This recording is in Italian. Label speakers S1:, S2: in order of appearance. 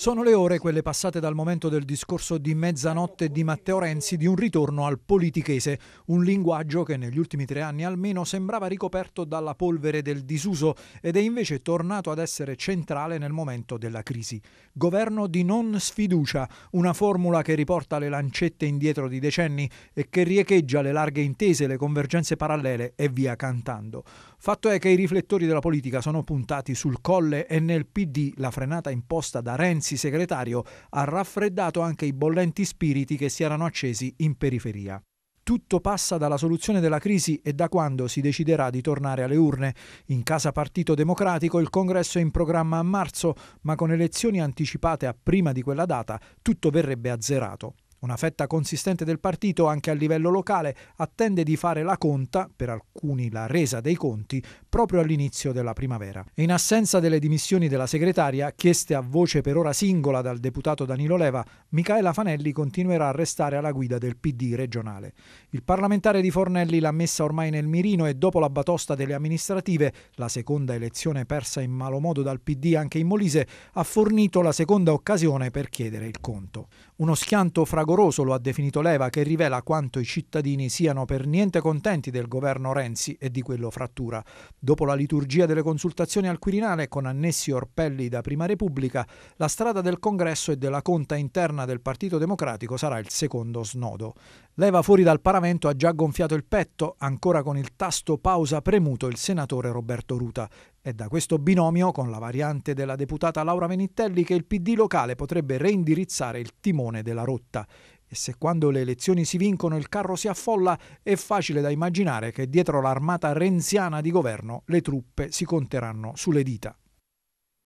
S1: Sono le ore quelle passate dal momento del discorso di mezzanotte di Matteo Renzi di un ritorno al politichese, un linguaggio che negli ultimi tre anni almeno sembrava ricoperto dalla polvere del disuso ed è invece tornato ad essere centrale nel momento della crisi. Governo di non sfiducia, una formula che riporta le lancette indietro di decenni e che riecheggia le larghe intese, le convergenze parallele e via cantando. Fatto è che i riflettori della politica sono puntati sul colle e nel PD la frenata imposta da Renzi Renzi segretario, ha raffreddato anche i bollenti spiriti che si erano accesi in periferia. Tutto passa dalla soluzione della crisi e da quando si deciderà di tornare alle urne. In casa Partito Democratico il congresso è in programma a marzo, ma con elezioni anticipate a prima di quella data tutto verrebbe azzerato. Una fetta consistente del partito, anche a livello locale, attende di fare la conta, per alcuni la resa dei conti, proprio all'inizio della primavera. E In assenza delle dimissioni della segretaria, chieste a voce per ora singola dal deputato Danilo Leva, Micaela Fanelli continuerà a restare alla guida del PD regionale. Il parlamentare di Fornelli l'ha messa ormai nel mirino e dopo la batosta delle amministrative, la seconda elezione persa in malo modo dal PD anche in Molise, ha fornito la seconda occasione per chiedere il conto. Uno schianto fra fragoroso lo ha definito Leva, che rivela quanto i cittadini siano per niente contenti del governo Renzi e di quello Frattura. Dopo la liturgia delle consultazioni al Quirinale, con annessi orpelli da Prima Repubblica, la strada del congresso e della conta interna del Partito Democratico sarà il secondo snodo. Leva fuori dal paramento ha già gonfiato il petto, ancora con il tasto pausa premuto il senatore Roberto Ruta. È da questo binomio, con la variante della deputata Laura Venitelli, che il PD locale potrebbe reindirizzare il timone della rotta. E se quando le elezioni si vincono il carro si affolla, è facile da immaginare che dietro l'armata renziana di governo le truppe si conteranno sulle dita.